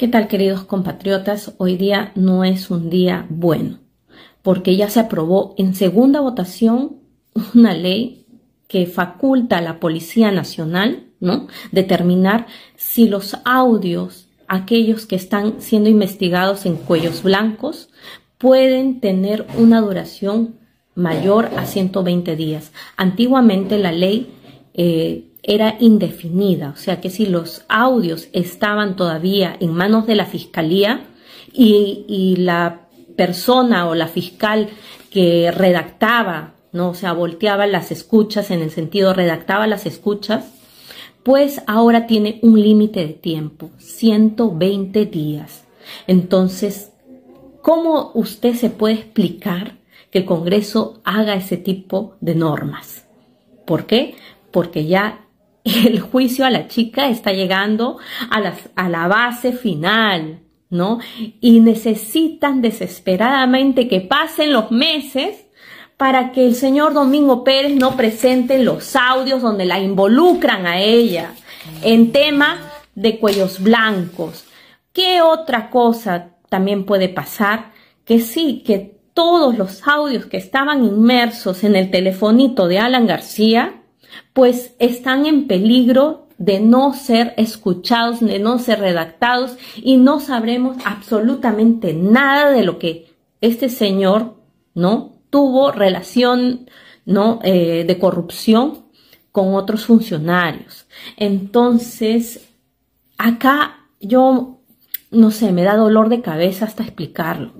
¿Qué tal queridos compatriotas? Hoy día no es un día bueno, porque ya se aprobó en segunda votación una ley que faculta a la Policía Nacional, ¿no? Determinar si los audios, aquellos que están siendo investigados en cuellos blancos, pueden tener una duración mayor a 120 días. Antiguamente la ley eh, era indefinida, o sea que si los audios estaban todavía en manos de la fiscalía y, la persona o la fiscal que redactaba, ¿no? o sea, volteaba las escuchas en el sentido redactaba las escuchas, pues ahora tiene un límite de tiempo, 120 días. Entonces, ¿cómo usted se puede explicar que el Congreso haga ese tipo de normas? ¿Por qué? Porque ya el juicio a la chica está llegando a, la base final, ¿no? Y necesitan desesperadamente que pasen los meses para que el señor Domingo Pérez no presente los audios donde la involucran a ella en tema de cuellos blancos. ¿Qué otra cosa también puede pasar? Que sí, que todos los audios que estaban inmersos en el telefonito de Alan García pues están en peligro de no ser escuchados, de no ser redactados y no sabremos absolutamente nada de lo que este señor, ¿no? Tuvo relación, ¿no? Eh, de corrupción con otros funcionarios. Entonces, acá yo, no sé, me da dolor de cabeza hasta explicarlo,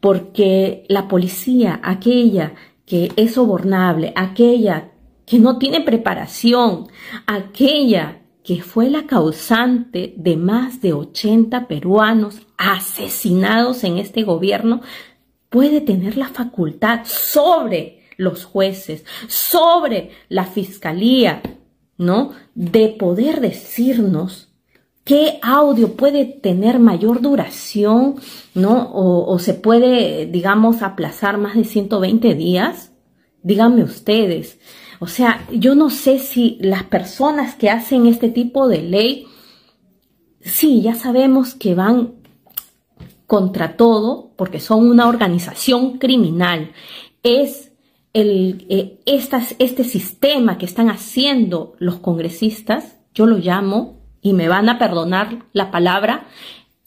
porque la policía, aquella que es sobornable, aquella que no tiene preparación, aquella que fue la causante de más de 80 peruanos asesinados en este gobierno, puede tener la facultad sobre los jueces, sobre la fiscalía, ¿no? De poder decirnos qué audio puede tener mayor duración, ¿no? O, o se puede, digamos, aplazar más de 120 días. Díganme ustedes. O sea, yo no sé si las personas que hacen este tipo de ley, sí, ya sabemos que van contra todo porque son una organización criminal. Es el, eh, este sistema que están haciendo los congresistas, yo lo llamo, y me van a perdonar la palabra,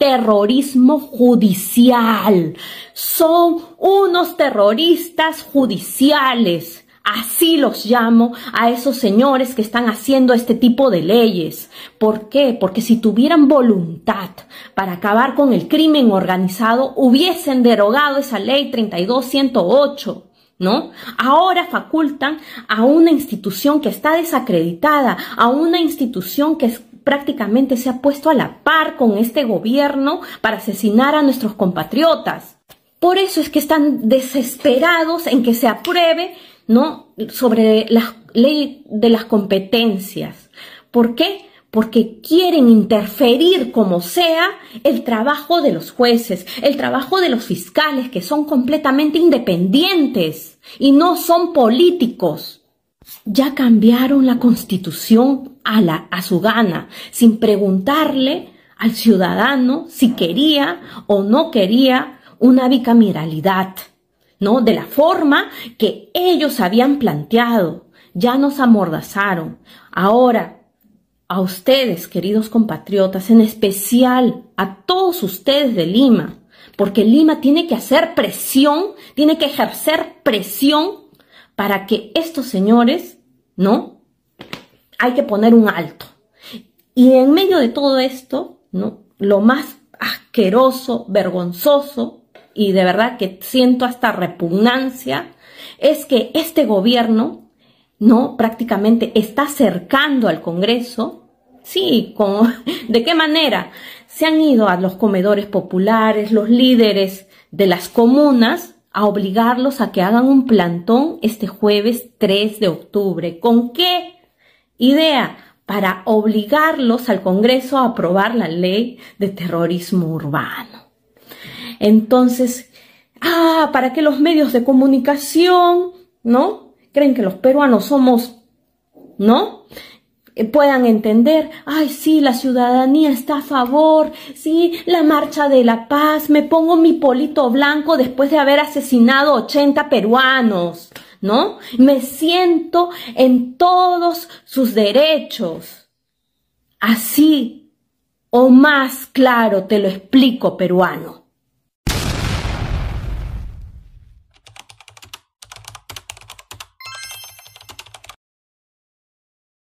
terrorismo judicial. Son unos terroristas judiciales. Así los llamo a esos señores que están haciendo este tipo de leyes. ¿Por qué? Porque si tuvieran voluntad para acabar con el crimen organizado, hubiesen derogado esa ley 32108. ¿No? Ahora facultan a una institución que está desacreditada, a una institución que, es, prácticamente se ha puesto a la par con este gobierno para asesinar a nuestros compatriotas. Por eso es que están desesperados en que se apruebe, ¿no? Sobre la ley de las competencias. ¿Por qué? Porque quieren interferir como sea el trabajo de los jueces, el trabajo de los fiscales, que son completamente independientes y no son políticos ya cambiaron la constitución a, la, a su gana, sin preguntarle al ciudadano si quería o no quería una bicameralidad, ¿no? De la forma que ellos habían planteado. Ya nos amordazaron. Ahora, a ustedes, queridos compatriotas, en especial a todos ustedes de Lima, porque Lima tiene que hacer presión, tiene que ejercer presión para que estos señores, ¿no? Hay que poner un alto. Y en medio de todo esto, ¿no? Lo más asqueroso, vergonzoso y de verdad que siento hasta repugnancia es que este gobierno, ¿no? Prácticamente está acercando al Congreso. Sí, ¿de qué manera? Se han ido a los comedores populares, los líderes de las comunas, a obligarlos a que hagan un plantón este jueves 3 de octubre. ¿Con qué idea? Para obligarlos al Congreso a aprobar la ley de terrorismo urbano. Entonces, ah, ¿para qué los medios de comunicación, no? Creen que los peruanos somos, ¿no? Eh, puedan entender, ay, sí, la ciudadanía está a favor, sí, la marcha de la paz, me pongo mi polito blanco después de haber asesinado 80 peruanos, ¿no? Me siento en todos sus derechos. Así o más claro te lo explico, peruano.